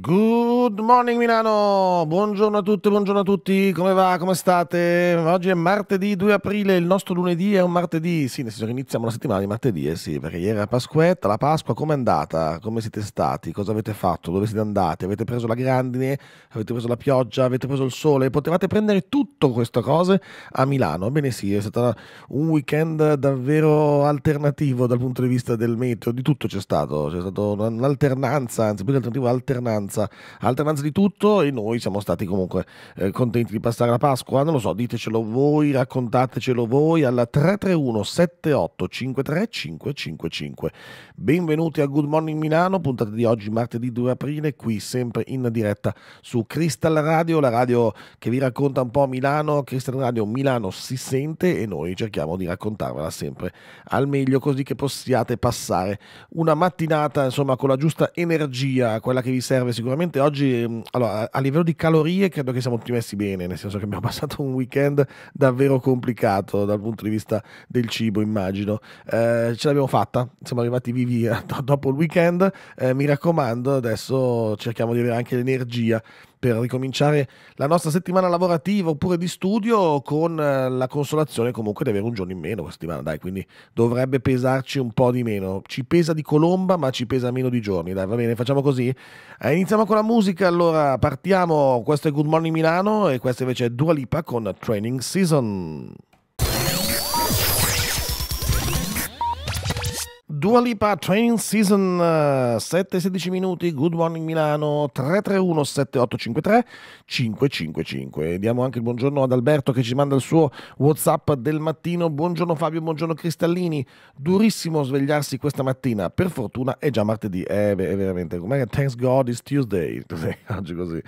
Good. Good morning Milano, buongiorno a tutti, buongiorno a tutti, come va, come state? Oggi è martedì 2 aprile, il nostro lunedì è un martedì, sì, nel senso che iniziamo la settimana di martedì, eh sì, perché ieri era Pasquetta, la Pasqua com'è andata? Come siete stati? Cosa avete fatto? Dove siete andati? Avete preso la grandine? Avete preso la pioggia? Avete preso il sole? Potevate prendere tutto queste cose a Milano? Ebbene sì, è stato un weekend davvero alternativo dal punto di vista del meteo, di tutto c'è stato, c'è stata un'alternanza, anzi più che alternativa, alternanza alternanza di tutto e noi siamo stati comunque eh, contenti di passare la Pasqua. Non lo so, ditecelo voi, raccontatecelo voi al 331 78 53 555. Benvenuti a Good Morning Milano, puntata di oggi martedì 2 aprile, qui sempre in diretta su Crystal Radio, la radio che vi racconta un po' Milano. Crystal Radio Milano si sente e noi cerchiamo di raccontarvela sempre al meglio così che possiate passare una mattinata insomma con la giusta energia, quella che vi serve sicuramente oggi oggi, mm, allora, a livello di calorie, credo che siamo tutti messi bene, nel senso che abbiamo passato un weekend davvero complicato dal punto di vista del cibo, immagino. Eh, ce l'abbiamo fatta, siamo arrivati vivi eh, dopo il weekend. Eh, mi raccomando, adesso cerchiamo di avere anche l'energia per ricominciare la nostra settimana lavorativa oppure di studio con eh, la consolazione comunque di avere un giorno in meno questa settimana, dai, quindi dovrebbe pesarci un po' di meno. Ci pesa di colomba, ma ci pesa meno di giorni, dai, va bene, facciamo così. Eh, iniziamo con la musica, allora partiamo, questo è Good Morning Milano e questo invece è Dua Lipa con Training Season. Dua Lipa Training Season 7-16 eh, minuti Good Morning Milano 331 7853 555 diamo anche il buongiorno ad Alberto che ci manda il suo Whatsapp del mattino buongiorno Fabio buongiorno Cristallini durissimo svegliarsi questa mattina per fortuna è già martedì è veramente come thanks God it's Tuesday oggi così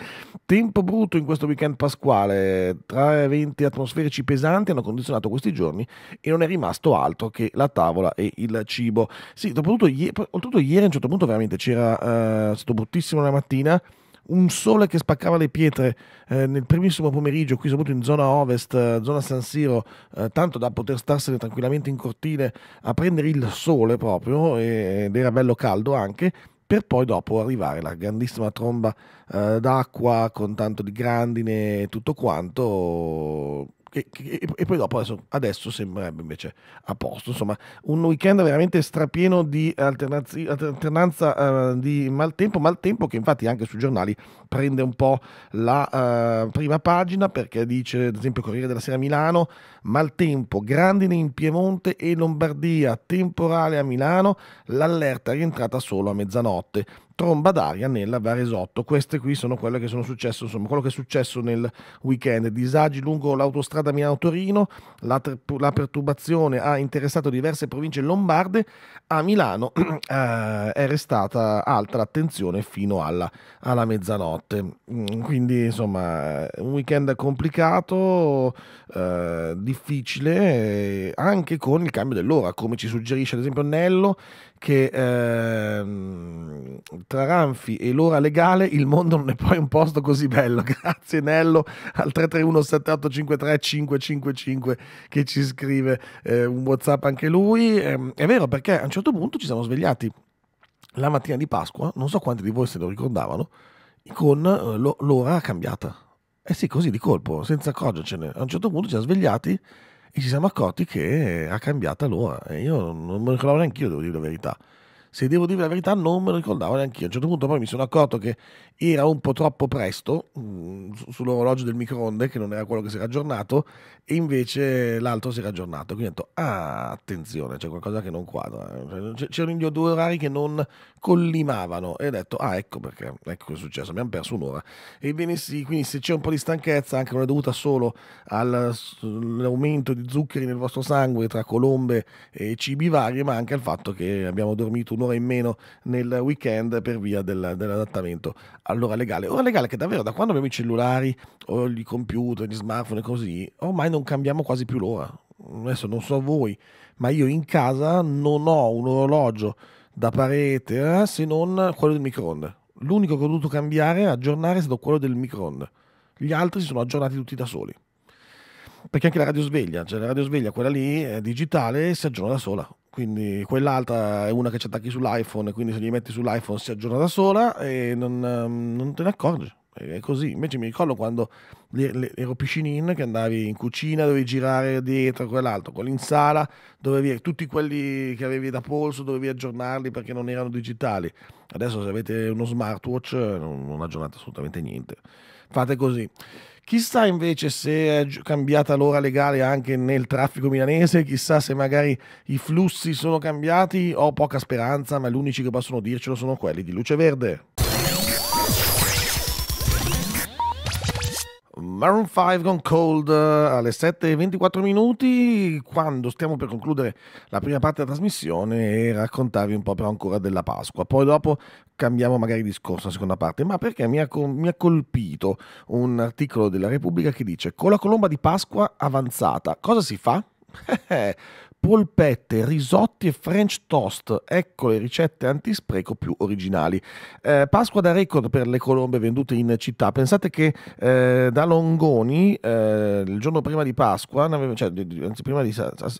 tempo brutto in questo weekend pasquale tra eventi atmosferici pesanti hanno condizionato questi giorni e non è rimasto altro che la tavola e il cibo sì, dopo tutto, oltretutto ieri a un certo punto veramente c'era, uh, stato bruttissimo la mattina, un sole che spaccava le pietre eh, nel primissimo pomeriggio, qui soprattutto in zona ovest, eh, zona San Siro, eh, tanto da poter starsene tranquillamente in cortile a prendere il sole proprio, ed era bello caldo anche, per poi dopo arrivare la grandissima tromba eh, d'acqua con tanto di grandine e tutto quanto che, che, e poi dopo adesso, adesso, sembrerebbe invece a posto. Insomma, un weekend veramente strapieno di alternanza, alternanza uh, di maltempo, maltempo che infatti anche sui giornali prende un po' la uh, prima pagina perché dice, ad esempio, Corriere della Sera Milano, maltempo, grandine in Piemonte e Lombardia, temporale a Milano, l'allerta è rientrata solo a mezzanotte tromba d'aria nella Varesotto. Queste qui sono quelle che sono successe, insomma, quello che è successo nel weekend. Disagi lungo l'autostrada Milano-Torino, la, la, perturbazione ha interessato diverse province lombarde, a Milano eh, è restata alta l'attenzione fino alla, alla, mezzanotte. Mm, quindi insomma un weekend complicato, eh, difficile, eh, anche con il cambio dell'ora, come ci suggerisce ad esempio Nello che ehm, tra Ranfi e l'ora legale il mondo non è poi un posto così bello. Grazie Nello al 331-7853-555 che ci scrive eh, un WhatsApp anche lui. Eh, è vero perché a un certo punto ci siamo svegliati la mattina di Pasqua, non so quanti di voi se lo ricordavano, con eh, l'ora cambiata. Eh sì, così di colpo, senza accorgercene. A un certo punto ci siamo svegliati ci siamo accorti che ha cambiato allora. E io non me lo ricordavo neanche io, devo dire la verità se devo dire la verità non me lo ricordavo neanche io. A un certo punto poi mi sono accorto che era un po' troppo presto mh, mm, sull'orologio del microonde, che non era quello che si era aggiornato, e invece l'altro si era aggiornato. Quindi ho detto, ah, attenzione, c'è qualcosa che non quadra. Eh. Cioè, c'erano gli due orari che non collimavano. E ho detto, ah, ecco perché, ecco cosa è successo, abbiamo perso un'ora. Ebbene sì, quindi se c'è un po' di stanchezza, anche non è dovuta solo all'aumento di zuccheri nel vostro sangue tra colombe e cibi vari, ma anche al fatto che abbiamo dormito un'ora in meno nel weekend per via del, dell'adattamento all'ora legale. Ora legale che davvero da quando abbiamo i cellulari o i computer, gli smartphone e così, ormai non cambiamo quasi più l'ora. Adesso non so voi, ma io in casa non ho un orologio da parete eh, se non quello del microonde. L'unico che ho dovuto cambiare, aggiornare, è stato quello del microonde. Gli altri si sono aggiornati tutti da soli perché anche la radio sveglia, cioè la radio sveglia, quella lì è digitale, si aggiorna da sola quindi quell'altra è una che ci attacchi sull'iPhone, quindi se gli metti sull'iPhone si aggiorna da sola e non, ehm, non te ne accorgi. Eh, è così. Invece mi ricordo quando ero piscinin che andavi in cucina, dovevi girare dietro quell'altro, quello in sala, dovevi, tutti quelli che avevi da polso dovevi aggiornarli perché non erano digitali. Adesso se avete uno smartwatch eh, non, non aggiornate assolutamente niente. Fate così. Chissà invece se è cambiata l'ora legale anche nel traffico milanese, chissà se magari i flussi sono cambiati, ho poca speranza, ma gli unici che possono dircelo sono quelli di Luce Verde. Maroon 5 con Cold eh, alle 7.24 minuti, quando stiamo per concludere la prima parte della trasmissione e eh, raccontarvi un po' però ancora della Pasqua. Poi dopo cambiamo magari discorso la seconda parte, ma perché mi ha, mi ha colpito un articolo della Repubblica che dice con la colomba di Pasqua avanzata cosa si fa? Eh, polpette, risotti e french toast. Ecco le ricette antispreco più originali. Eh, Pasqua da record per le colombe vendute in città. Pensate che eh, da Longoni, eh, il giorno prima di Pasqua, cioè, anzi prima di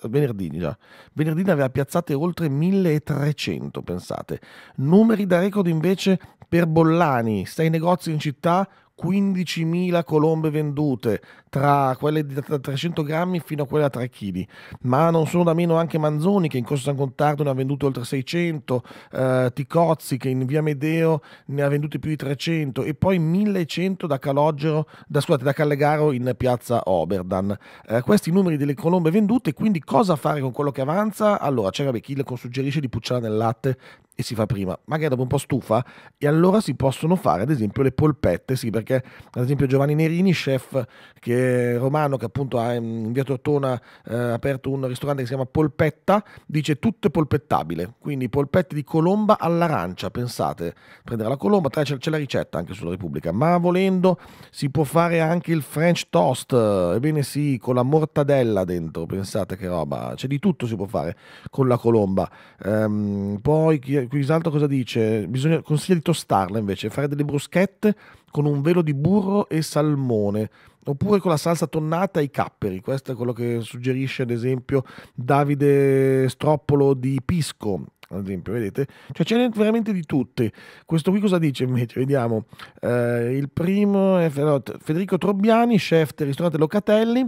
venerdì, già, venerdì ne aveva piazzate oltre 1300, pensate. Numeri da record invece per Bollani, sei negozi in città, 15.000 colombe vendute, tra quelle da 300 grammi fino a quelle da 3 kg, ma non sono da meno anche Manzoni che in Corso San Contardo ne ha venduto oltre 600, eh, Ticozzi che in Via Medeo ne ha venduti più di 300 e poi 1100 da Calogero, da, scusate, da Callegaro in piazza Oberdan. Eh, questi numeri delle colombe vendute, quindi cosa fare con quello che avanza? Allora c'è vabbè, chi le suggerisce di pucciare nel latte e si fa prima, magari dopo un po' stufa, e allora si possono fare ad esempio le polpette, sì, perché ad esempio Giovanni Nerini, chef che eh, romano, che appunto ha mm, in via Tortona eh, aperto un ristorante che si chiama Polpetta, dice tutto è polpettabile, quindi polpette di colomba all'arancia, pensate, prendere la colomba, tra, c'è, c'è la ricetta anche sulla Repubblica, ma volendo si può fare anche il French toast, ebbene sì, con la mortadella dentro, pensate che roba, c'è di tutto si può fare con la colomba. Ehm, poi Quisalto cosa dice? Bisogna, consiglia di tostarla invece, fare delle bruschette con un velo di burro e salmone oppure con la salsa tonnata ai capperi. Questo è quello che suggerisce ad esempio Davide Stroppolo di Pisco. Ad esempio, vedete? Cioè ce n'è veramente di tutte. Questo qui cosa dice invece? Vediamo. Eh, il primo è Federico Trobbiani, chef del ristorante Locatelli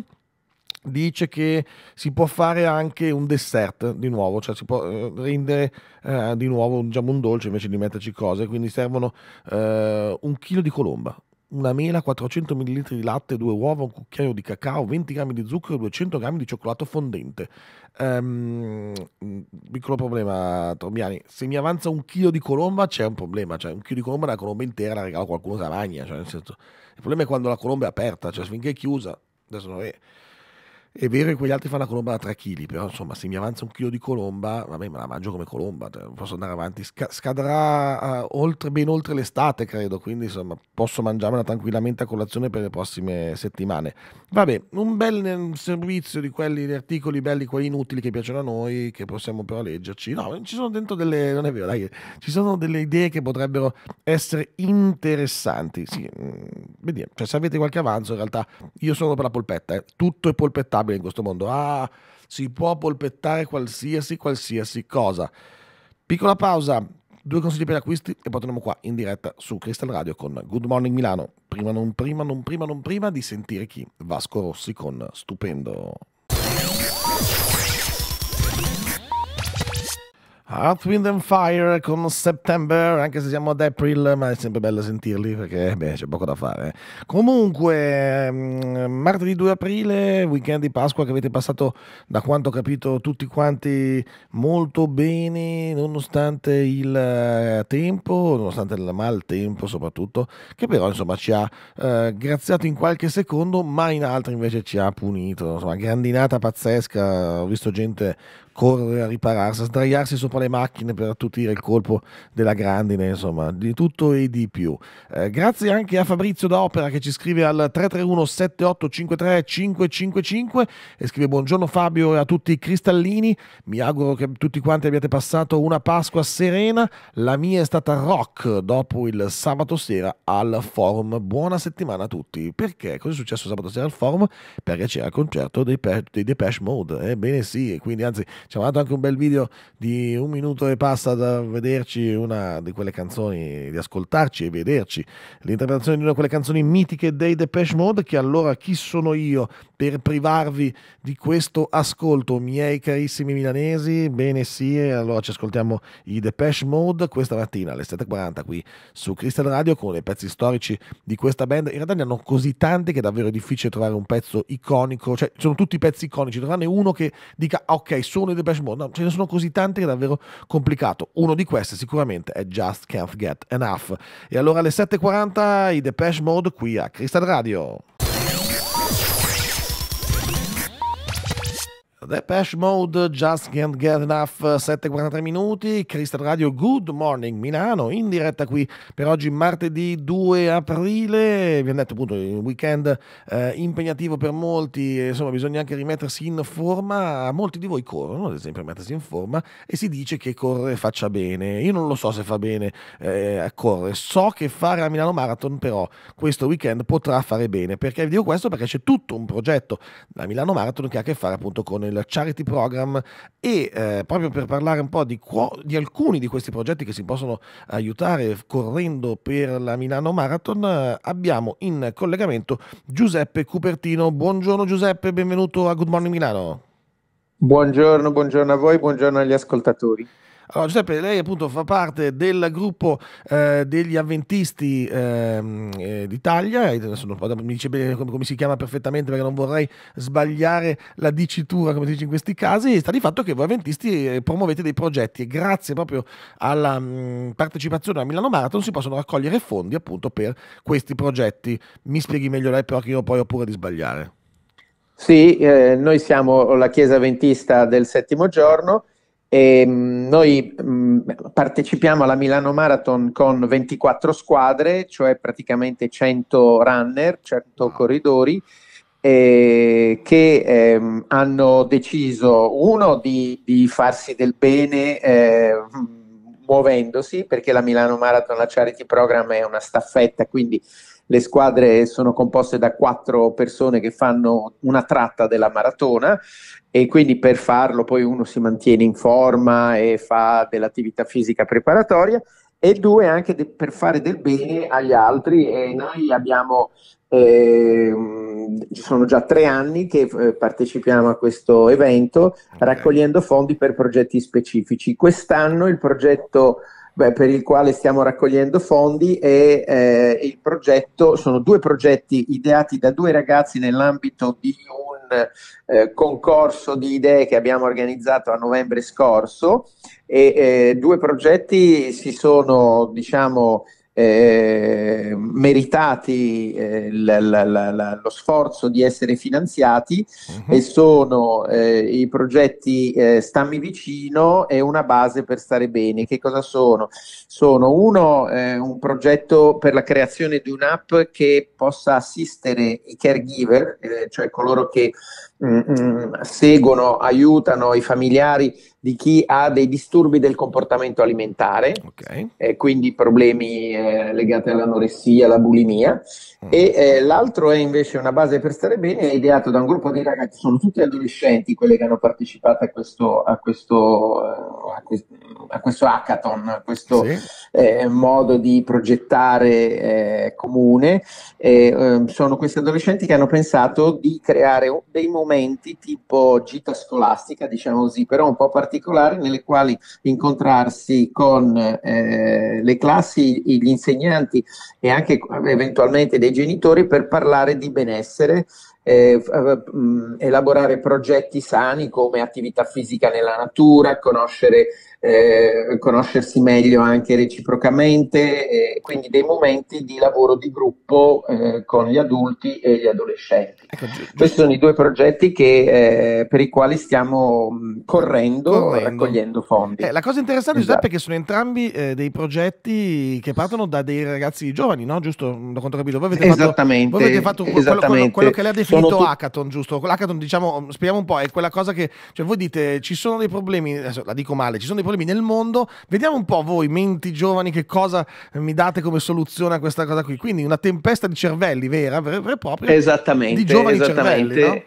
dice che si può fare anche un dessert di nuovo, cioè si può eh, rendere eh, di nuovo diciamo, un dolce invece di metterci cose, quindi servono eh, un chilo di colomba, una mela, 400 ml di latte, due uova, un cucchiaio di cacao, 20 g di zucchero, 200 g di cioccolato fondente. Um, piccolo problema, Trombiani, se mi avanza un chilo di colomba c'è un problema, cioè un chilo di colomba è una colomba intera la regalo qualcuno che la magna, cioè, senso, il problema è quando la colomba è aperta, cioè finché è chiusa, adesso non è è vero che quegli altri fanno la colomba da 3 kg, però insomma se mi avanza un chilo di colomba, vabbè me la mangio come colomba, posso andare avanti, Sc- scadrà uh, oltre, ben oltre l'estate credo, quindi insomma posso mangiarmela tranquillamente a colazione per le prossime settimane. Vabbè, un bel mm, servizio di quelli, di articoli belli, quelli inutili che piacciono a noi, che possiamo però leggerci. No, ci sono dentro delle, non è vero, dai, ci sono delle idee che potrebbero essere interessanti. Sì, mm, vediamo, cioè se avete qualche avanzo in realtà io sono per la polpetta, eh. tutto è polpettato inaccettabile in questo mondo. Ah, si può polpettare qualsiasi, qualsiasi cosa. Piccola pausa, due consigli per acquisti e poi torniamo qua in diretta su Crystal Radio con Good Morning Milano. Prima, non prima, non prima, non prima di sentire chi? Vasco Rossi con Stupendo. Heart, Wind and Fire con September, anche se siamo ad April, ma è sempre bello sentirli perché beh, c'è poco da fare. Comunque, mm, martedì 2 aprile, weekend di Pasqua che avete passato, da quanto ho capito, tutti quanti molto bene, nonostante il eh, tempo, nonostante il maltempo soprattutto, che però insomma ci ha eh, graziato in qualche secondo, ma in altri invece ci ha punito. Insomma, grandinata pazzesca, ho visto gente correre a ripararsi, a sdraiarsi sopra le macchine per attutire il colpo della grandine, insomma, di tutto e di più. Eh, grazie anche a Fabrizio d'Opera che ci scrive al 331 7853 555 e scrive buongiorno Fabio e a tutti i cristallini, mi auguro che tutti quanti abbiate passato una Pasqua serena, la mia è stata rock dopo il sabato sera al forum. Buona settimana a tutti. Perché? Cosa è successo sabato sera al forum? Perché c'era il concerto dei, dei Depeche Mode. Ebbene sì, e quindi anzi ci ha mandato anche un bel video di un minuto e passa da vederci una di quelle canzoni, di ascoltarci e vederci l'interpretazione di una di quelle canzoni mitiche dei Depeche Mode che allora chi sono io per privarvi di questo ascolto, miei carissimi milanesi? Bene sì, allora ci ascoltiamo i Depeche Mode questa mattina alle 7.40 qui su Crystal Radio con i pezzi storici di questa band. In realtà ne hanno così tanti che è davvero difficile trovare un pezzo iconico, cioè sono tutti pezzi iconici, trovarne uno che dica ok, sono i Depeche Mode, no, ce ne sono così tante che è davvero complicato. Uno di queste sicuramente è Just Can't Get Enough. E allora alle 7.40 i Depeche Mode qui a Crystal Radio. Depeche Mode, Just Can't Get Enough, 7.43 eh, minuti, Crystal Radio, Good Morning Milano, in diretta qui per oggi martedì 2 aprile, vi ho detto appunto un weekend eh, impegnativo per molti, insomma bisogna anche rimettersi in forma, molti di voi corrono ad esempio a mettersi in forma e si dice che correre faccia bene, io non lo so se fa bene eh, correre, so che fare la Milano Marathon però questo weekend potrà fare bene, perché vi dico questo perché c'è tutto un progetto, la Milano Marathon che ha a che fare appunto con il Charity Program e eh, proprio per parlare un po' di, di, alcuni di questi progetti che si possono aiutare correndo per la Milano Marathon eh, abbiamo in collegamento Giuseppe Cupertino. Buongiorno Giuseppe, benvenuto a Good Morning Milano. Buongiorno, buongiorno a voi, buongiorno agli ascoltatori. Allora, Giuseppe, lei appunto fa parte del gruppo eh, degli avventisti ehm, eh, d'Italia, mi dice bene come, si chiama perfettamente perché non vorrei sbagliare la dicitura come si dice in questi casi, sta di fatto che voi avventisti eh, promuovete dei progetti e grazie proprio alla mh, mm, partecipazione a Milano Marathon si possono raccogliere fondi appunto per questi progetti. Mi spieghi meglio lei però che io poi ho paura di sbagliare. Sì, eh, noi siamo la Chiesa Ventista del Settimo Giorno e ehm, noi mm, partecipiamo alla Milano Marathon con 24 squadre, cioè praticamente 100 runner, 100 wow. corridori, eh, che ehm, hanno deciso uno di, di farsi del bene eh, muovendosi, perché la Milano Marathon, la Charity Program è una staffetta, quindi le squadre sono composte da quattro persone che fanno una tratta della maratona e quindi per farlo poi uno si mantiene in forma e fa dell'attività fisica preparatoria e due anche de- per fare del bene agli altri e noi abbiamo eh, sono già tre anni che eh, partecipiamo a questo evento okay. raccogliendo fondi per progetti specifici quest'anno il progetto beh, per il quale stiamo raccogliendo fondi e eh, il progetto, sono due progetti ideati da due ragazzi nell'ambito di un eh, concorso di idee che abbiamo organizzato a novembre scorso e eh, due progetti si sono diciamo eh, meritati eh, la, la, la, lo sforzo di essere finanziati uh-huh. e sono eh, i progetti eh, Stammi vicino e una base per stare bene. Che cosa sono? Sono uno, eh, un progetto per la creazione di un'app che possa assistere i caregiver, eh, cioè coloro che Mm, mm, seguono, aiutano i familiari di chi ha dei disturbi del comportamento alimentare, okay. eh, quindi problemi eh, legati all'anoressia, alla bulimia. Mm. E eh, l'altro è invece una base per stare bene, è ideato da un gruppo di ragazzi, sono tutti adolescenti quelli che hanno partecipato a questo, a questo, eh, a questo a questo hackathon, a questo sì. eh, modo di progettare eh, comune. E, ehm, sono questi adolescenti che hanno pensato di creare dei momenti tipo gita scolastica, diciamo così, però un po' particolari, nelle quali incontrarsi con eh, le classi, gli insegnanti e anche eventualmente dei genitori per parlare di benessere eh, eh, elaborare progetti sani come attività fisica nella natura, conoscere eh, conoscersi meglio anche reciprocamente, eh, quindi dei momenti di lavoro di gruppo eh, con gli adulti e gli adolescenti. Ecco, gi- Questi sono i due progetti che, eh, per i quali stiamo mm, correndo, correndo. raccogliendo fondi. Eh, la cosa interessante esatto. Giuseppe è esatto. che sono entrambi eh, dei progetti che partono da dei ragazzi giovani, no? giusto? Mm, da quanto capito, voi avete esattamente, fatto, avete fatto quello, quello, quello, che lei ha definito tu- hackathon, giusto? L'hackathon, diciamo, mm, spieghiamo un po', è quella cosa che, cioè voi dite ci sono dei problemi, adesso la dico male, ci sono dei problemi problemi nel mondo. Vediamo un po' voi, menti giovani, che cosa eh, mi date come soluzione a questa cosa qui. Quindi una tempesta di cervelli, vera, vera, vera e propria. Esattamente. Di giovani esattamente. cervelli, no?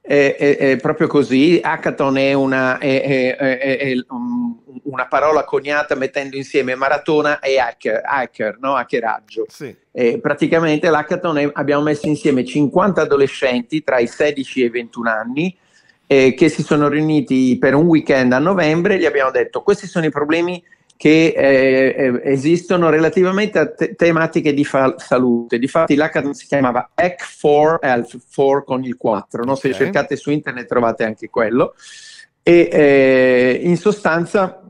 È, è, è, proprio così. Hackathon è una, è, mm, una parola coniata mettendo insieme maratona e hacker, hacker no? hackeraggio. Sì. E praticamente l'hackathon abbiamo messo insieme 50 adolescenti tra i 16 e i 21 anni eh, che si sono riuniti per un weekend a novembre e gli abbiamo detto questi sono i problemi che eh, eh, esistono relativamente a te- tematiche di fa- salute. Difatti l'hackathon si chiamava EC4 Health, 4 con il 4, no? se okay. cercate su internet trovate anche quello. E eh, in sostanza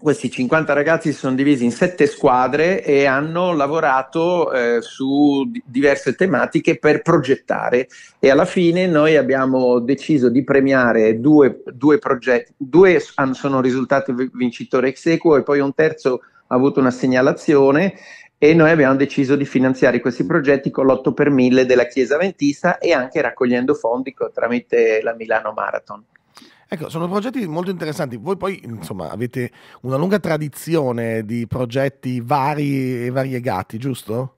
questi 50 ragazzi si sono divisi in sette squadre e hanno lavorato eh, su d- diverse tematiche per progettare e alla fine noi abbiamo deciso di premiare due, due progetti, due sono risultati vincitori ex equo e poi un terzo ha avuto una segnalazione e noi abbiamo deciso di finanziare questi progetti con l'8 per 1000 della Chiesa Ventista e anche raccogliendo fondi tramite la Milano Marathon. Ecco, sono progetti molto interessanti. Voi poi, insomma, avete una lunga tradizione di progetti vari e variegati, giusto?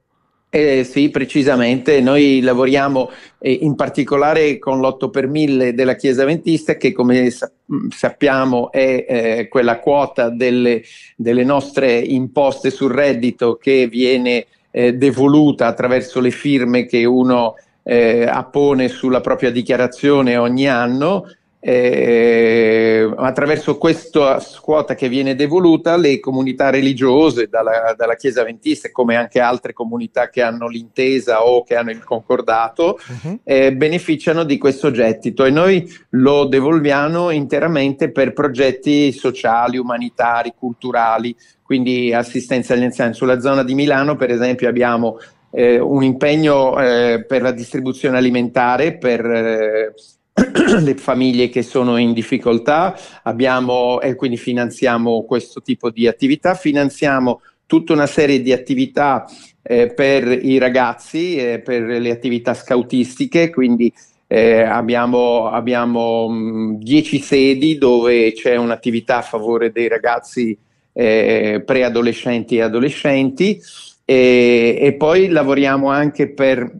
Eh, sì, precisamente. Noi lavoriamo eh, in particolare con l'8 per 1000 della Chiesa Ventista, che come sa- mm, sappiamo è eh, quella quota delle, delle, nostre imposte sul reddito che viene eh, devoluta attraverso le firme che uno eh, appone sulla propria dichiarazione ogni anno. Eh, attraverso questa scuota che viene devoluta, le comunità religiose, dalla, dalla Chiesa Adventista, come anche altre comunità che hanno l'intesa o che hanno il concordato, uh-huh. eh, beneficiano di questo gettito e noi lo devolviamo interamente per progetti sociali, umanitari, culturali, quindi assistenza agli anziani. Sulla zona di Milano, per esempio, abbiamo eh, un impegno eh, per la distribuzione alimentare, per eh, le famiglie che sono in difficoltà, abbiamo, e quindi finanziamo questo tipo di attività, finanziamo tutta una serie di attività eh, per i ragazzi, eh, per le attività scautistiche, quindi eh, abbiamo, abbiamo mh, mm, 10 sedi dove c'è un'attività a favore dei ragazzi eh, preadolescenti e adolescenti e, e poi lavoriamo anche per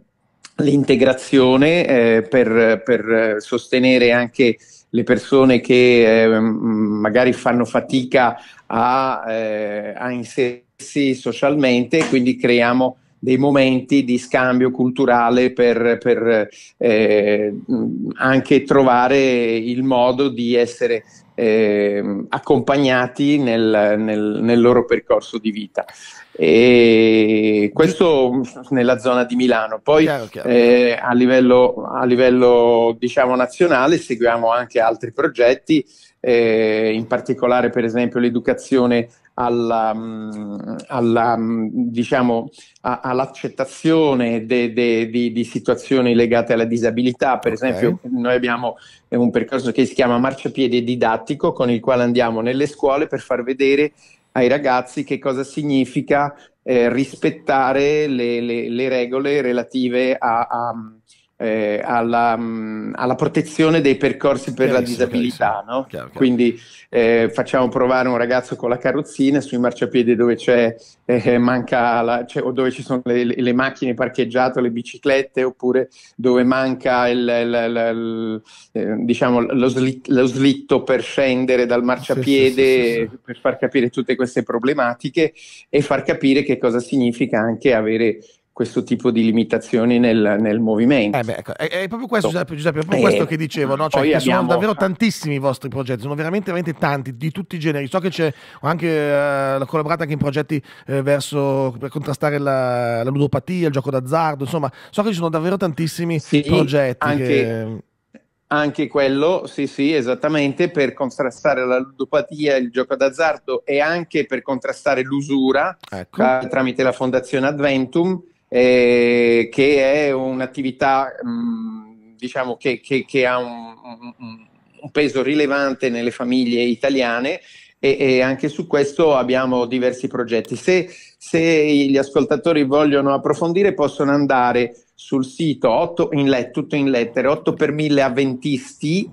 l'integrazione eh, per, per, sostenere anche le persone che eh, magari fanno fatica a, eh, a, inserirsi socialmente, quindi creiamo dei momenti di scambio culturale per, per eh, anche trovare il modo di essere eh, accompagnati nel, nel, nel, loro percorso di vita. E questo nella zona di Milano. Poi chiaro, chiaro. Eh, a, livello, a livello diciamo, nazionale seguiamo anche altri progetti, eh, in particolare per esempio l'educazione alla, mm, alla, mm, diciamo, all'accettazione di, di, situazioni legate alla disabilità. Per okay. esempio, noi abbiamo eh, un percorso che si chiama marciapiede didattico, con il quale andiamo nelle scuole per far vedere ai ragazzi che cosa significa eh, rispettare le, le, le, regole relative a, a eh, alla, mh, mm, alla, protezione dei percorsi per la disabilità. No? Chiaro, chiaro. Quindi eh, facciamo provare un ragazzo con la carrozzina sui marciapiedi dove c'è, eh, manca la, c'è, cioè, o dove ci sono le, le, macchine parcheggiate, le biciclette, oppure dove manca il, il, il, eh, diciamo, lo, slit, lo, slitto per scendere dal marciapiede, sì, sì, sì, per far capire tutte queste problematiche e far capire che cosa significa anche avere questo tipo di limitazioni nel, nel movimento. Eh beh, ecco, è, è, proprio questo, ecco. Giuseppe, Giuseppe è proprio eh, questo che dicevo, no? cioè, che abbiamo... sono davvero tantissimi i vostri progetti, sono veramente, veramente tanti, di tutti i generi. So che c'è anche, eh, collaborato anche in progetti eh, verso, per contrastare la, la, ludopatia, il gioco d'azzardo, insomma, so che ci sono davvero tantissimi sì, progetti. Anche... Che... Anche quello, sì, sì, esattamente, per contrastare la ludopatia, il gioco d'azzardo e anche per contrastare l'usura ecco. Eh, tramite la Fondazione Adventum eh, che è un'attività mh, mm, diciamo che, che, che ha un, un, un, peso rilevante nelle famiglie italiane e, e, anche su questo abbiamo diversi progetti. Se, se gli ascoltatori vogliono approfondire possono andare sul sito 8 in let, tutto in lettere 8 per 1000 avventisti.it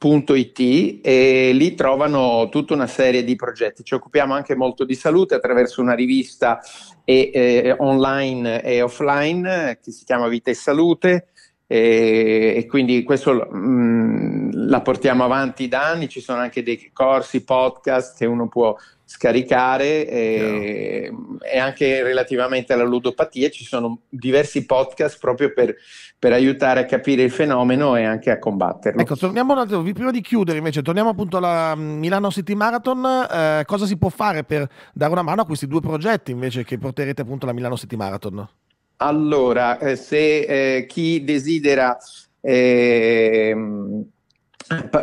okay. e lì trovano tutta una serie di progetti. Ci occupiamo anche molto di salute attraverso una rivista e, eh, online e offline eh, che si chiama Vita e Salute e, e quindi questo mh, mm, la portiamo avanti da anni, ci sono anche dei corsi, podcast che uno può scaricare e, no. e, anche relativamente alla ludopatia ci sono diversi podcast proprio per, per, aiutare a capire il fenomeno e anche a combatterlo. Ecco, torniamo un attimo, prima di chiudere invece, torniamo appunto alla Milano City Marathon, eh, cosa si può fare per dare una mano a questi due progetti invece che porterete appunto alla Milano City Marathon? Allora, eh, se eh, chi desidera ehm,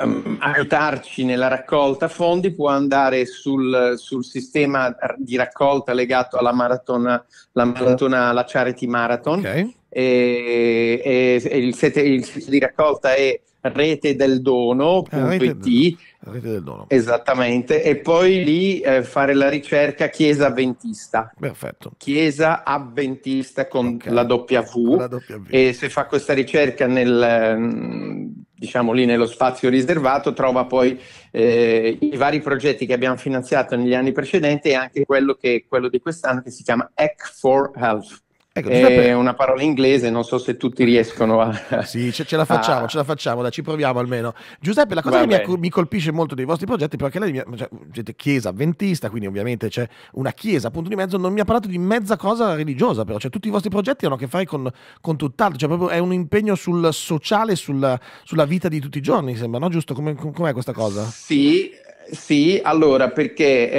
mm, aiutarci nella raccolta fondi può andare sul, sul, sistema di raccolta legato alla maratona, la maratona, la Charity Marathon. Okay. E, e, e il, sete, il sito di raccolta è rete del dono.it ah, esattamente e poi lì eh, fare la ricerca chiesa avventista perfetto chiesa avventista con okay. la, w. la w e se fa questa ricerca nel mm, diciamo lì nello spazio riservato trova poi eh, i vari progetti che abbiamo finanziato negli anni precedenti e anche quello, che, quello di quest'anno che si chiama Ec for Health Ecco, Giuseppe... È eh, una parola inglese, non so se tutti riescono a... Sì, ce, ce la facciamo, ah. ce la facciamo, dai, ci proviamo almeno. Giuseppe, la cosa Vabbè. che mi, colpisce molto dei vostri progetti, perché lei, cioè, siete chiesa avventista, quindi ovviamente c'è una chiesa, appunto di mezzo, non mi ha parlato di mezza cosa religiosa, però, cioè tutti i vostri progetti hanno a che fare con, con tutt'altro, cioè proprio è un impegno sul sociale, sulla, sulla vita di tutti i giorni, sembra, no? Giusto? Come, com'è questa cosa? Sì, sì, allora, perché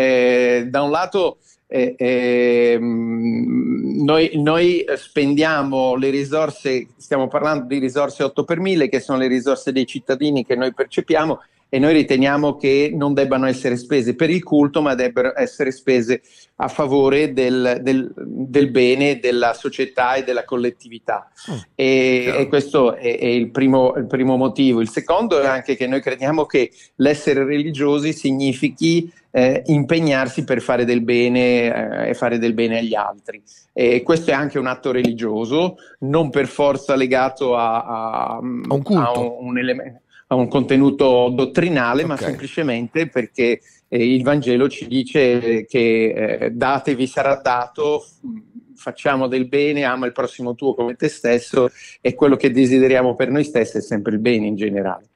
eh, da un lato eh, eh, noi, noi, spendiamo le risorse, stiamo parlando di risorse 8 per 1000 che sono le risorse dei cittadini che noi percepiamo e noi riteniamo che non debbano essere spese per il culto, ma debbano essere spese a favore del, del, del bene della società e della collettività. Mm. E, e, questo è, è il, primo, il primo motivo. Il secondo è anche che noi crediamo che l'essere religiosi significhi eh, impegnarsi per fare del bene eh, e fare del bene agli altri. E questo è anche un atto religioso, non per forza legato a, a, a un culto. A un, un elemento a un contenuto dottrinale, okay. ma semplicemente perché eh, il Vangelo ci dice eh, che eh, datevi sarà dato, mm, facciamo del bene, ama il prossimo tuo come te stesso e quello che desideriamo per noi stessi è sempre il bene in generale.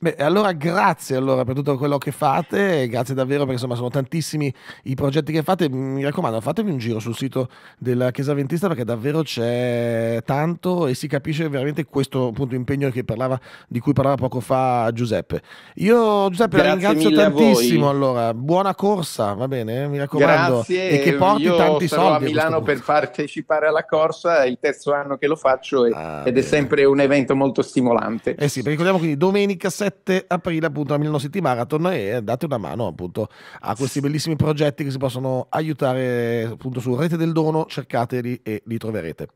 Beh, allora grazie allora per tutto quello che fate, grazie davvero perché insomma sono tantissimi i progetti che fate, mi raccomando fatevi un giro sul sito della Chiesa Ventista perché davvero c'è tanto e si capisce veramente questo appunto impegno parlava, di cui parlava poco fa Giuseppe. Io Giuseppe grazie ringrazio tantissimo allora, buona corsa, va bene, mi raccomando grazie, e che porti io tanti sarò soldi. a Milano a per partecipare alla corsa, è il terzo anno che lo faccio e, ah, ed bene. è sempre un evento molto stimolante. Eh sì, ricordiamo quindi domenica 6 7 aprile appunto la Milano City Marathon e date una mano appunto a questi bellissimi progetti che si possono aiutare appunto su Rete del Dono, cercateli e li troverete.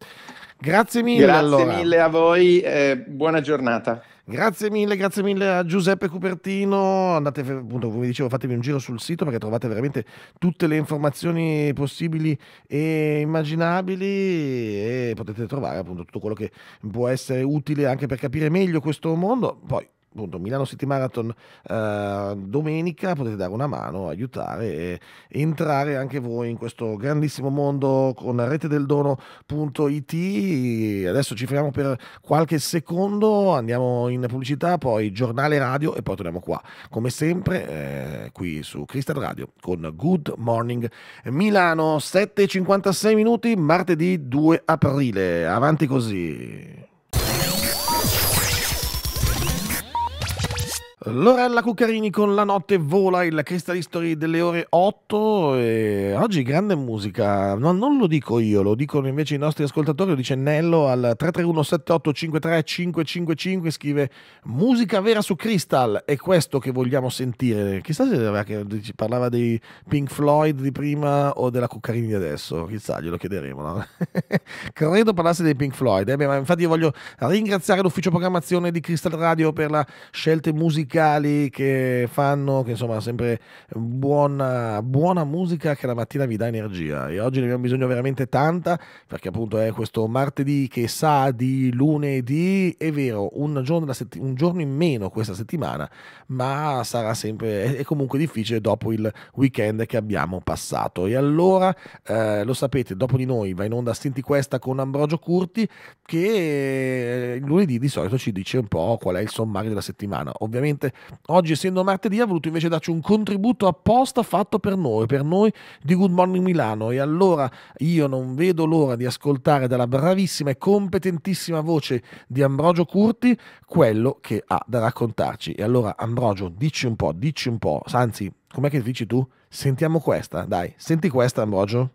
Grazie mille. Grazie allora. mille a voi, eh, buona giornata. Grazie mille, grazie mille a Giuseppe Cupertino. Andate, appunto, come dicevo, fatevi un giro sul sito perché trovate veramente tutte le informazioni possibili e immaginabili e potete trovare appunto tutto quello che può essere utile anche per capire meglio questo mondo. Poi appunto Milano City Marathon eh, domenica potete dare una mano, aiutare e entrare anche voi in questo grandissimo mondo con retedeldono.it adesso ci fermiamo per qualche secondo andiamo in pubblicità poi giornale radio e poi torniamo qua come sempre eh, qui su Cristal Radio con Good Morning Milano 7.56 minuti martedì 2 aprile avanti così Lorella Cuccarini con La notte vola, il Crystal History delle ore 8 e oggi grande musica, no, non lo dico io, lo dicono invece i nostri ascoltatori, lo dice Nello al 331 78 53 555 scrive musica vera su Crystal, è questo che vogliamo sentire, chissà se ci parlava dei Pink Floyd di prima o della Cuccarini di adesso, chissà glielo chiederemo, no? credo parlasse dei Pink Floyd, eh beh, ma infatti io voglio ringraziare l'ufficio programmazione di Crystal Radio per la scelta musicale musicali che fanno, che insomma sempre buona, buona musica che la mattina vi dà energia e oggi ne abbiamo bisogno veramente tanta perché appunto è questo martedì che sa di lunedì, è vero, un giorno, un giorno in meno questa settimana, ma sarà sempre, è comunque difficile dopo il weekend che abbiamo passato. E allora eh, lo sapete, dopo di noi va in onda Senti Questa con Ambrogio Curti che eh, lunedì di solito ci dice un po' qual è il sommario della settimana. Ovviamente niente, oggi essendo martedì ha voluto invece darci un contributo apposta fatto per noi, per noi di Good Morning Milano e allora io non vedo l'ora di ascoltare dalla bravissima e competentissima voce di Ambrogio Curti quello che ha da raccontarci. E allora Ambrogio, dici un po', dici un po', anzi, com'è che dici tu? Sentiamo questa, dai, senti questa Ambrogio.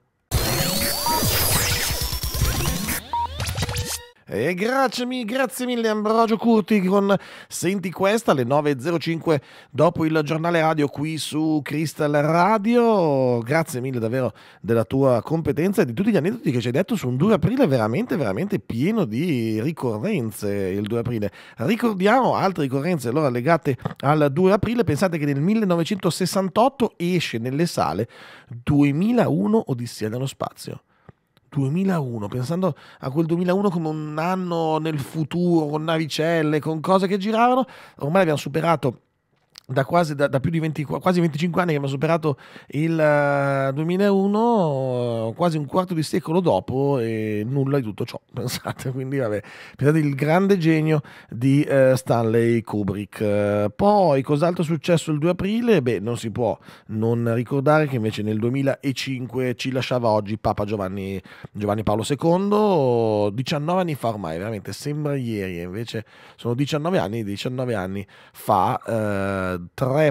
E grazie, grazie mille Ambrogio Curti con Senti questa alle 9.05 dopo il giornale radio qui su Crystal Radio. Grazie mille davvero della tua competenza e di tutti gli aneddoti che ci hai detto su un 2 aprile veramente, veramente pieno di ricorrenze il 2 aprile. Ricordiamo altre ricorrenze allora legate al 2 aprile. Pensate che nel 1968 esce nelle sale 2001 Odissea nello spazio. 2001, pensando a quel 2001 come un anno nel futuro, con navicelle, con cose che giravano, ormai abbiamo superato da, quasi, da, da più di 20, quasi 25 anni che abbiamo superato il 2001, eh, quasi un quarto di secolo dopo e nulla di tutto ciò, pensate, quindi vabbè, pensate il grande genio di uh, Stanley Kubrick. poi cos'altro è successo il 2 aprile? Beh, non si può non ricordare che invece nel 2005 ci lasciava oggi Papa Giovanni, Giovanni Paolo II, 19 anni fa ormai, veramente sembra ieri, invece sono 19 anni, 19 anni fa. Uh,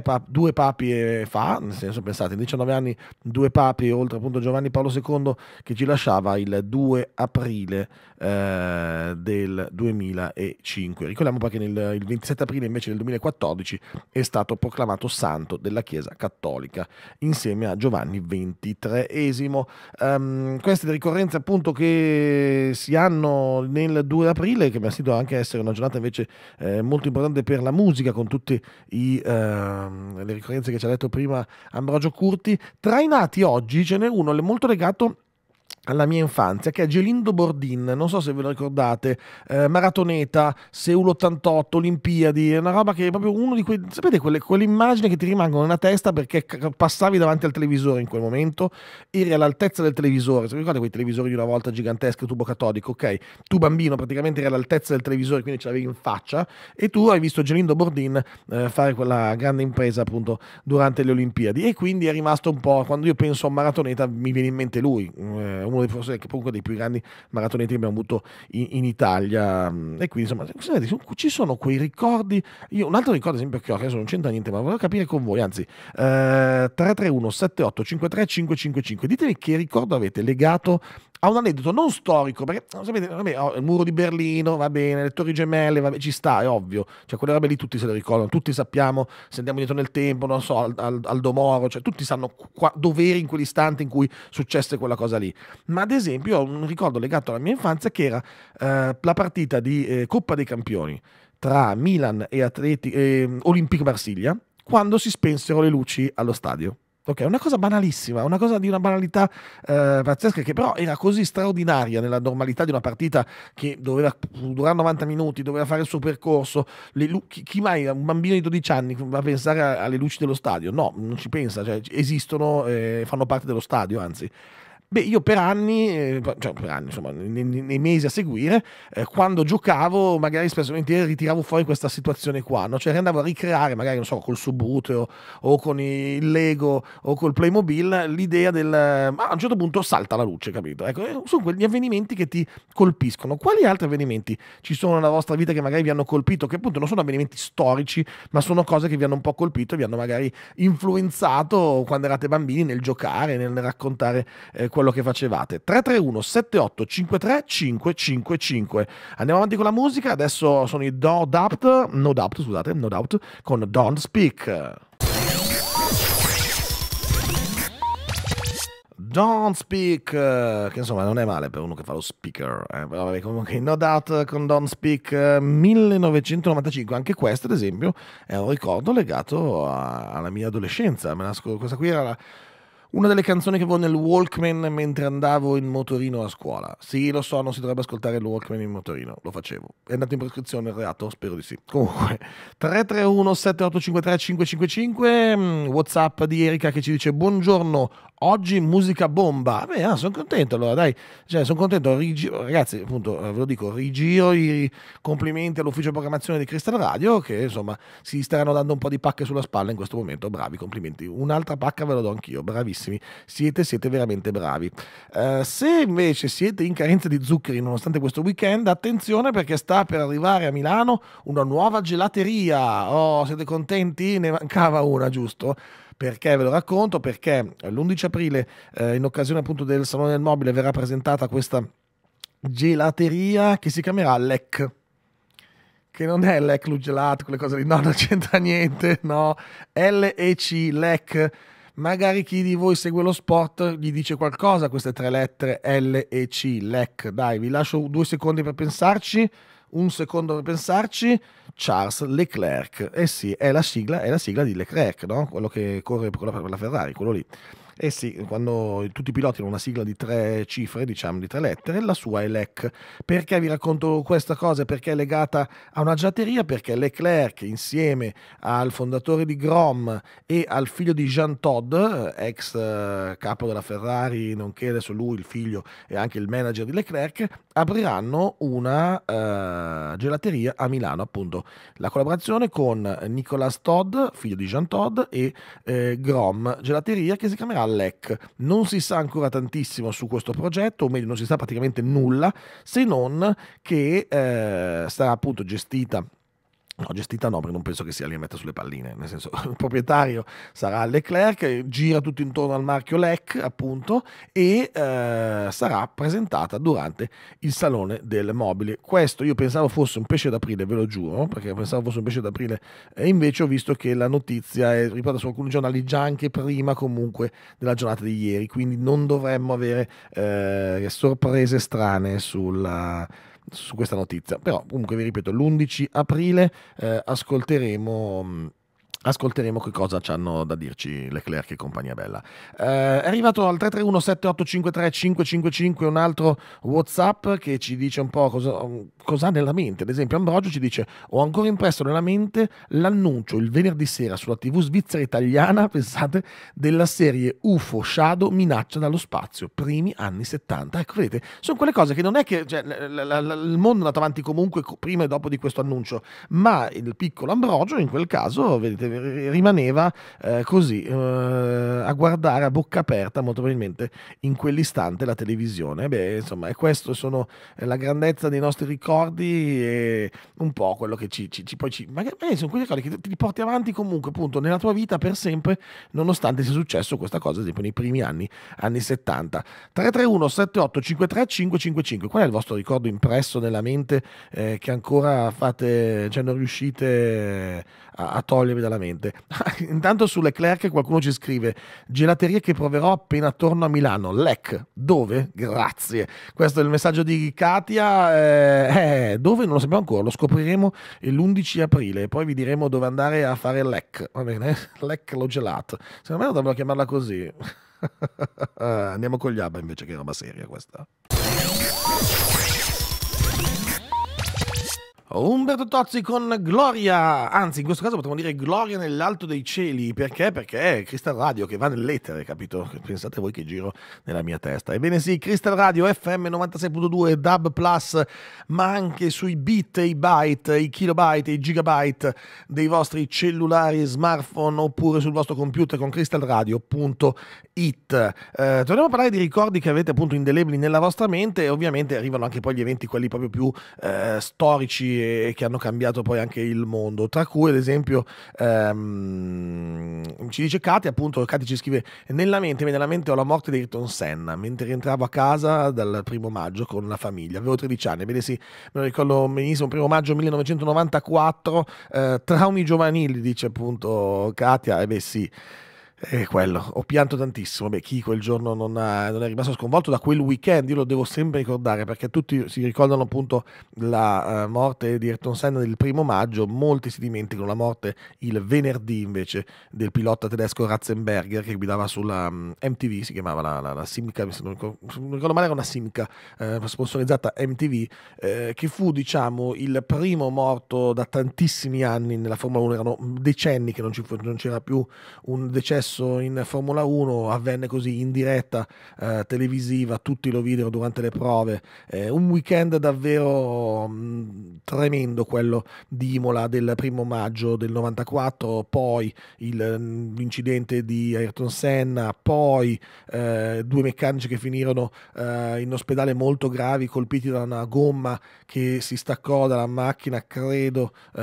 pa- due papi fa, nel senso pensate, in 19 anni due papi, oltre appunto Giovanni Paolo II che ci lasciava il 2 aprile eh, del 2005. Ricordiamo poi che nel, il 27 aprile invece del 2014 è stato proclamato santo della Chiesa Cattolica insieme a Giovanni XXIII. Um, ehm, queste ricorrenze appunto che si hanno nel 2 aprile, che mi ha sentito anche essere una giornata invece eh, molto importante per la musica, con tutte i, eh, le ricorrenze che ci ha detto prima Ambrogio Curti. Tra i nati oggi ce n'è uno molto legato alla mia infanzia, che è Gelindo Bordin, non so se ve lo ricordate, eh, maratoneta, Seul 88, Olimpiadi, è una roba che è proprio uno di quei, sapete, quelle, quelle immagini che ti rimangono nella testa perché passavi davanti al televisore in quel momento, eri all'altezza del televisore, se ricordate quei televisori di una volta giganteschi, tubo catodico, ok, tu bambino praticamente eri all'altezza del televisore, quindi ce l'avevi in faccia, e tu hai visto Gelindo Bordin eh, fare quella grande impresa appunto durante le Olimpiadi, e quindi è rimasto un po', quando io penso a maratoneta mi viene in mente lui, eh, uno dei, forse, dei più grandi maratonisti che abbiamo avuto in, in Italia. E quindi insomma, ci sono quei ricordi. Io, un altro ricordo, ad esempio, che ho, adesso non c'entra niente, ma volevo capire con voi, anzi, eh, 331 78 53 555. Ditemi che ricordo avete legato a un aneddoto non storico, perché non sapete, vabbè, oh, il muro di Berlino, va bene, le torri gemelle, vabbè, ci sta, è ovvio, cioè quelle robe lì tutti se le ricordano, tutti sappiamo, se andiamo dietro nel tempo, non so, al, al, Aldo Moro, cioè tutti sanno qua, dov'eri in quell'istante in cui successe quella cosa lì ma ad esempio ho un ricordo legato alla mia infanzia che era eh, la partita di eh, Coppa dei Campioni tra Milan e Atleti, eh, Olympique Marsiglia quando si spensero le luci allo stadio. Ok, una cosa banalissima, una cosa di una banalità eh, pazzesca che però era così straordinaria nella normalità di una partita che doveva durare 90 minuti, doveva fare il suo percorso. Lu- chi, chi, mai, un bambino di 12 anni, va a pensare alle luci dello stadio? No, non ci pensa, cioè, esistono, eh, fanno parte dello stadio, anzi. Beh, io per anni, eh, cioè per anni, insomma, nei, nei mesi a seguire, eh, quando giocavo, magari spesso volentieri ritiravo fuori questa situazione qua, no? cioè andavo a ricreare, magari, non so, col subbuteo o con il Lego o col Playmobil, l'idea del... ma a un certo punto salta la luce, capito? Ecco, eh, sono quegli avvenimenti che ti colpiscono. Quali altri avvenimenti ci sono nella vostra vita che magari vi hanno colpito, che appunto non sono avvenimenti storici, ma sono cose che vi hanno un po' colpito, vi hanno magari influenzato quando erate bambini nel giocare, nel raccontare eh, qualcosa quello che facevate. 331 78 53 555. Andiamo avanti con la musica, adesso sono i Do Doubt, No Doubt, scusate, No Doubt, con Don't Speak. Don't Speak, che insomma non è male per uno che fa lo speaker, eh, però vabbè, comunque No Doubt con Don't Speak 1995, anche questo ad esempio è un ricordo legato a, alla mia adolescenza, la, questa qui era la, una delle canzoni che avevo nel Walkman mentre andavo in motorino a scuola. Sì, lo so, non si dovrebbe ascoltare il Walkman in motorino, lo facevo. È andato in prescrizione il reato? Spero di sì. Comunque, 331 7853 555, Whatsapp di Erika che ci dice buongiorno, Oggi musica bomba. Beh, ah, sono contento allora, dai. Cioè, sono contento. Rigiro, ragazzi, appunto, eh, ve lo dico, rigiro i complimenti all'ufficio programmazione di Crystal Radio che insomma si staranno dando un po' di pacche sulla spalla in questo momento. Bravi, complimenti. Un'altra pacca ve la do anch'io. Bravissimi. Siete, siete veramente bravi. Uh, se invece siete in carenza di zuccheri nonostante questo weekend, attenzione perché sta per arrivare a Milano una nuova gelateria. Oh, siete contenti? Ne mancava una, giusto? Perché ve lo racconto? Perché l'11 aprile, eh, in occasione appunto del Salone del Mobile, verrà presentata questa gelateria che si chiamerà LEC che non è LEC Lugelato, quelle cose lì, no, non c'entra niente, no, LEC, LEC, magari chi di voi segue lo sport gli dice qualcosa queste tre lettere LEC, LEC, dai, vi lascio due secondi per pensarci, un secondo per pensarci, Charles Leclerc. Eh sì, è la sigla, è la sigla di Leclerc, no? quello che corre per per la Ferrari, quello lì. Eh sì, quando tutti i piloti hanno una sigla di tre cifre, diciamo di tre lettere, la sua è LEC. Perché vi racconto questa cosa? Perché è legata a una giatteria, perché Leclerc insieme al fondatore di Grom e al figlio di Jean Todd, ex eh, capo della Ferrari, nonché adesso lui il figlio e anche il manager di Leclerc, apriranno una uh, gelateria a Milano, appunto. La collaborazione con Nicolas Todd, figlio di Jean Todd, e eh, Grom, gelateria che si chiamerà Kallek. Non si sa ancora tantissimo su questo progetto, o meglio non si sa praticamente nulla, se non che eh, sarà appunto gestita No, gestita no, perché non penso che sia lì a mettere sulle palline, nel senso il proprietario sarà Leclerc, gira tutto intorno al marchio LEC appunto e eh, sarà presentata durante il salone del mobile. Questo io pensavo fosse un pesce d'aprile, ve lo giuro, perché pensavo fosse un pesce d'aprile e invece ho visto che la notizia è riportata su alcuni giornali già anche prima comunque della giornata di ieri, quindi non dovremmo avere eh, sorprese strane sulla su questa notizia. Però comunque vi ripeto, l'11 aprile eh, ascolteremo... Mm, ascolteremo che cosa ci hanno da dirci Leclerc e compagnia bella. Eh, è arrivato al 331 7853 555 un altro Whatsapp che ci dice un po' cosa, um, cosa, ha nella mente. Ad esempio Ambrogio ci dice ho ancora impresso nella mente l'annuncio il venerdì sera sulla tv svizzera italiana, pensate, della serie UFO Shadow minaccia dallo spazio, primi anni 70. Ecco, vedete, sono quelle cose che non è che cioè, il mondo è andato avanti comunque prima e dopo di questo annuncio, ma il piccolo Ambrogio in quel caso, vedete, rimaneva eh, così eh, a guardare a bocca aperta molto probabilmente in quell'istante la televisione. Beh, insomma, è questo sono eh, la grandezza dei nostri ricordi e un po' quello che ci, ci, ci poi ci... Magari eh, sono quei ricordi che ti porti avanti comunque appunto nella tua vita per sempre nonostante sia successo questa cosa ad esempio nei primi anni, anni 70. 331 78 53 555, qual è il vostro ricordo impresso nella mente eh, che ancora fate, cioè non riuscite a, a togliervi dalla mente? ovviamente. Intanto su Leclerc qualcuno ci scrive: Gelateria che proverò appena torno a Milano. Lec, dove? Grazie. Questo è il messaggio di Katia. Eh, eh dove non lo sappiamo ancora, lo scopriremo l'11 aprile. Poi vi diremo dove andare a fare Lec. Va bene? Lec l'ho gelato. Secondo me dovremmo chiamarla così. Andiamo con gli ABBA invece, che roba seria questa. Umberto Tozzi con Gloria, anzi in questo caso potremmo dire Gloria nell'alto dei cieli, perché? Perché è Crystal Radio che va nell'etere, capito? Pensate voi che giro nella mia testa. Ebbene sì, Crystal Radio FM 96.2, DAB Plus, ma anche sui bit, i byte, i kilobyte, i gigabyte dei vostri cellulari, smartphone oppure sul vostro computer con crystalradio.it. Eh, torniamo a parlare di ricordi che avete appunto indelebili nella vostra mente e ovviamente arrivano anche poi gli eventi, quelli proprio più eh, storici che, che, hanno cambiato poi anche il mondo, tra cui ad esempio ehm, ci dice Katia, appunto Katia ci scrive nella mente, nella mente ho la morte di Ayrton Senna, mentre rientravo a casa dal primo maggio con la famiglia, avevo 13 anni, vedi sì, me lo ricordo benissimo, primo maggio 1994, eh, traumi giovanili, dice appunto Katia, e beh sì. È eh, quello, ho pianto tantissimo. Beh, chi quel giorno non, ha, non, è rimasto sconvolto da quel weekend, io lo devo sempre ricordare perché tutti si ricordano appunto la uh, morte di Ayrton Senna il primo maggio, molti si dimenticano la morte il venerdì invece del pilota tedesco Ratzenberger che guidava sulla um, mm, MTV, si chiamava la, la, la Simca, se non ricordo, non ricordo male era una Simca eh, sponsorizzata MTV, eh, che fu diciamo il primo morto da tantissimi anni nella Formula 1, erano decenni che non, ci non c'era più un decesso successo in Formula 1 avvenne così in diretta eh, televisiva, tutti lo videro durante le prove, eh, un weekend davvero mh, mm, tremendo quello di Imola del primo maggio del 94, poi mm, l'incidente di Ayrton Senna, poi eh, due meccanici che finirono eh, in ospedale molto gravi colpiti da una gomma che si staccò dalla macchina, credo, eh,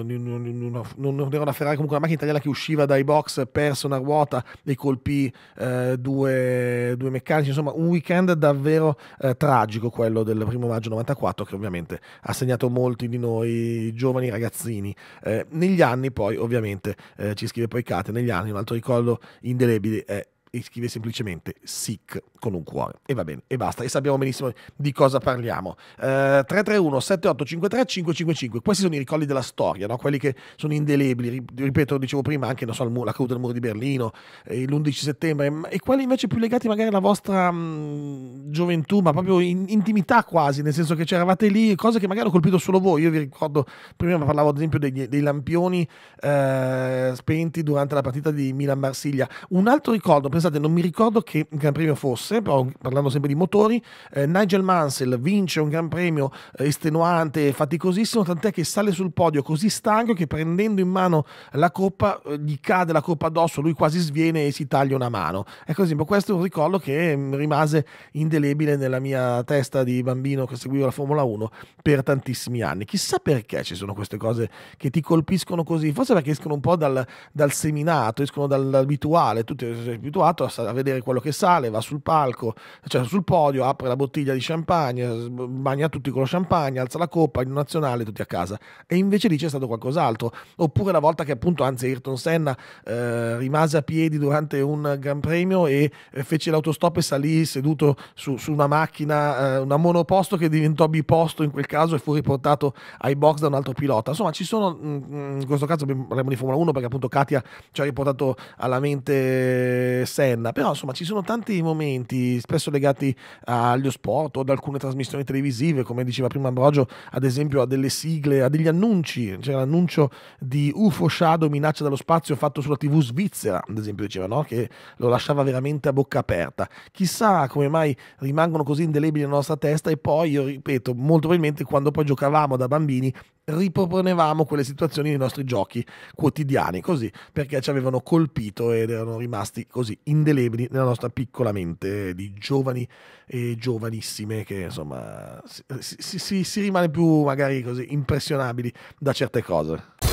non era una Ferrari, comunque una macchina italiana che usciva dai box, perse una ruota ruota, li colpì eh, due, due, meccanici, insomma un weekend davvero eh, tragico quello del primo maggio 94 che ovviamente ha segnato molti di noi giovani ragazzini. Eh, negli anni poi ovviamente eh, ci scrive poi Kate, negli anni un altro ricordo indelebile è e scrive semplicemente SIC con un cuore. E va bene, e basta, e sappiamo benissimo di cosa parliamo. Eh, 331-7853-555, questi sono i ricolli della storia, no? quelli che sono indelebili, ripeto, dicevo prima, anche so, la caduta del muro di Berlino, eh, l'11 settembre, e quelli invece più legati magari alla vostra mh, mm, gioventù, ma proprio in intimità quasi, nel senso che c'eravate lì, cose che magari hanno colpito solo voi. Io vi ricordo, prima parlavo ad esempio dei, dei lampioni eh, spenti durante la partita di Milan-Marsiglia. Un altro ricordo, per pensate, non mi ricordo che Gran Premio fosse, però parlando sempre di motori, eh, Nigel Mansell vince un Gran Premio eh, estenuante, faticosissimo, tant'è che sale sul podio così stanco che prendendo in mano la coppa eh, gli cade la coppa addosso, lui quasi sviene e si taglia una mano. Ecco, esempio, questo è un ricordo che mm, rimase indelebile nella mia testa di bambino che seguivo la Formula 1 per tantissimi anni. Chissà perché ci sono queste cose che ti colpiscono così, forse perché escono un po' dal, dal seminato, escono dall'abituale, tutti eh, abituati abituato a, a, vedere quello che sale, va sul palco, cioè sul podio, apre la bottiglia di champagne, bagna tutti con lo champagne, alza la coppa, in nazionale, tutti a casa. E invece lì c'è stato qualcos'altro. Oppure la volta che appunto, anzi, Ayrton Senna eh, rimase a piedi durante un Gran Premio e eh, fece l'autostop e salì seduto su, su una macchina, eh, una monoposto che diventò biposto in quel caso e fu riportato ai box da un altro pilota. Insomma, ci sono, mm, mm, in questo caso parliamo di Formula 1 perché appunto Katia ci ha riportato alla mente Senna, però insomma ci sono tanti momenti spesso legati allo sport o ad alcune trasmissioni televisive, come diceva prima Ambrogio, ad esempio a delle sigle, a degli annunci, c'era l'annuncio di UFO Shadow minaccia dallo spazio fatto sulla TV svizzera, ad esempio diceva, no? che lo lasciava veramente a bocca aperta. Chissà come mai rimangono così indelebili nella nostra testa e poi, io ripeto, molto probabilmente quando poi giocavamo da bambini riproponevamo quelle situazioni nei nostri giochi quotidiani, così perché ci avevano colpito ed erano rimasti così indelebili nella nostra piccola mente di giovani e giovanissime che insomma si, si, si, si rimane più magari così impressionabili da certe cose.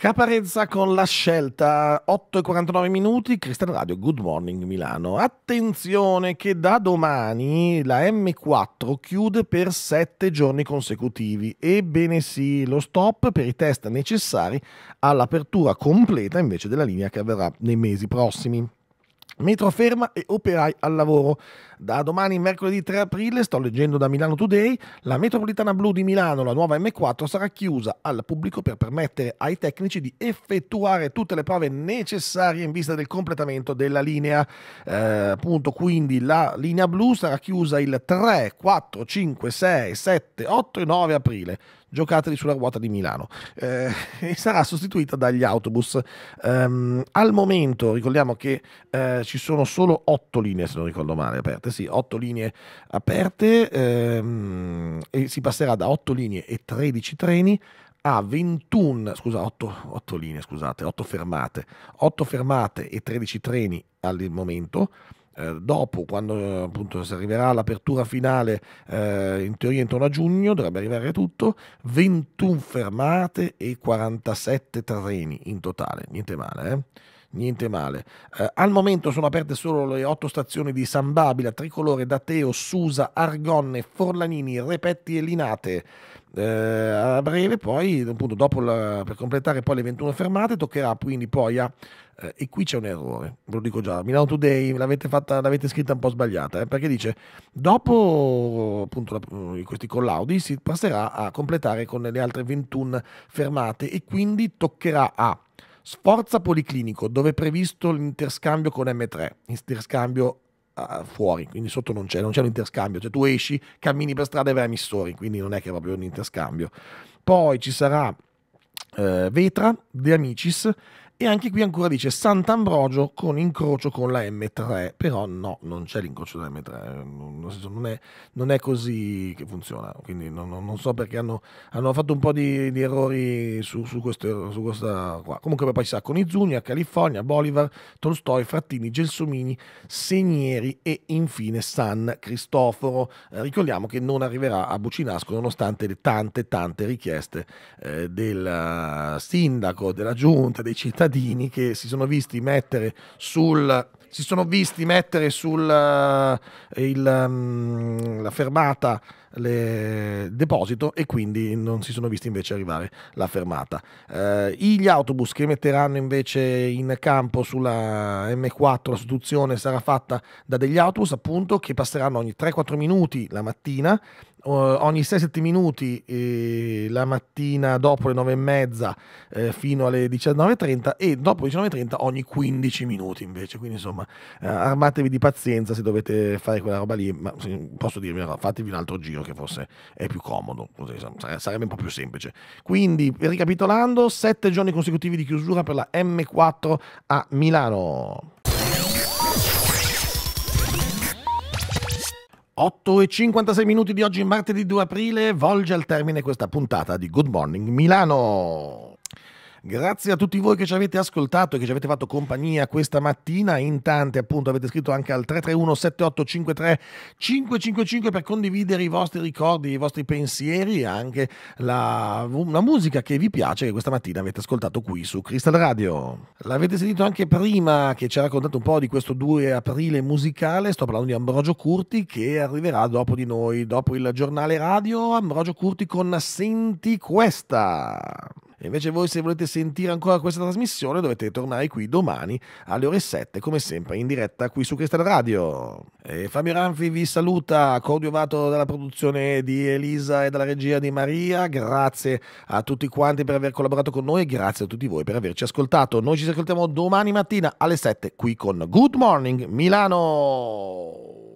Caparezza con la scelta, 8 e 49 minuti, Cristian Radio, Good Morning Milano. Attenzione che da domani la M4 chiude per 7 giorni consecutivi. Ebbene sì, lo stop per i test necessari all'apertura completa invece della linea che avverrà nei mesi prossimi. Metro ferma e operai al lavoro. Da domani, mercoledì 3 aprile, sto leggendo da Milano Today, la metropolitana blu di Milano, la nuova M4, sarà chiusa al pubblico per permettere ai tecnici di effettuare tutte le prove necessarie in vista del completamento della linea. Eh, appunto, quindi la linea blu sarà chiusa il 3, 4, 5, 6, 7, 8 e 9 aprile Giocateli sulla ruota di Milano eh, e sarà sostituita dagli autobus. Um, al momento ricordiamo che eh, ci sono solo 8 linee, se non ricordo male, aperte sì, 8 linee aperte ehm, e si passerà da 8 linee e 13 treni a 21, scusa, 8, 8 linee, scusate, 8 fermate, 8 fermate e 13 treni al momento. Eh, dopo, quando appunto si arriverà all'apertura finale, eh, in teoria intorno a giugno, dovrebbe arrivare tutto, 21 fermate e 47 treni in totale, niente male. Eh? niente male. Eh, al momento sono aperte solo le otto stazioni di San Babila, Tricolore, Dateo, Susa, Argonne, Forlanini, Repetti e Linate. Eh, a breve poi, appunto, la, per completare poi le 21 fermate, toccherà quindi poi a... Eh, e qui c'è un errore, ve lo dico già, Milano Today l'avete, fatta, l'avete scritta un po' sbagliata, eh, perché dice dopo appunto, la, eh, questi collaudi si passerà a completare con le altre 21 fermate e quindi toccherà a Sforza Policlinico, dove è previsto l'interscambio con M3, interscambio uh, fuori, quindi sotto non c'è, non c'è l'interscambio, cioè tu esci, cammini per strada e vai a Missori, quindi non è che è proprio un interscambio. Poi ci sarà uh, Vetra, De Amicis, e anche qui ancora dice Sant'Ambrogio con incrocio con la M3, però no, non c'è l'incrocio della M3, non è, non è così che funziona, quindi non, non so perché hanno, hanno, fatto un po' di, di errori su, su, questo, su, questa qua. Comunque poi si sa con Izunia, California, Bolivar, Tolstoi, Frattini, Gelsomini, Senieri e infine San Cristoforo. Eh, ricordiamo che non arriverà a Bucinasco nonostante le tante tante richieste eh, del sindaco, della giunta, dei cittadini cittadini che si sono visti mettere sul si sono visti mettere sulla eh, mm, la fermata le, il deposito e quindi non si sono visti invece arrivare la fermata. Eh, gli autobus che metteranno invece in campo sulla M4 la sostituzione sarà fatta da degli autobus appunto che passeranno ogni 3-4 minuti la mattina uh, ogni 6-7 minuti eh, la mattina dopo le 9 e mezza eh, fino alle 19.30 e dopo le 19.30 ogni 15 minuti invece. Quindi insomma eh, armatevi di pazienza se dovete fare quella roba lì, ma posso dirvi no, fatevi un altro giro che forse è più comodo, così, sarebbe un po' più semplice. Quindi ricapitolando, 7 giorni consecutivi di chiusura per la M4 a Milano. 8 e 56 minuti di oggi, martedì 2 aprile, volge al termine questa puntata di Good Morning Milano. Grazie a tutti voi che ci avete ascoltato e che ci avete fatto compagnia questa mattina. In tante, appunto, avete scritto anche al 331-7853-555 per condividere i vostri ricordi, i vostri pensieri e anche la, la, musica che vi piace che questa mattina avete ascoltato qui su Crystal Radio. L'avete sentito anche prima che ci ha raccontato un po' di questo 2 aprile musicale. Sto parlando di Ambrogio Curti che arriverà dopo di noi, dopo il giornale radio. Ambrogio Curti con Senti questa. Invece voi se volete sentire ancora questa trasmissione dovete tornare qui domani alle ore 7 come sempre in diretta qui su Cristal Radio. E Fabio Ranfi vi saluta, coadiuvato dalla produzione di Elisa e dalla regia di Maria. Grazie a tutti quanti per aver collaborato con noi e grazie a tutti voi per averci ascoltato. Noi ci ascoltiamo domani mattina alle 7 qui con Good Morning Milano.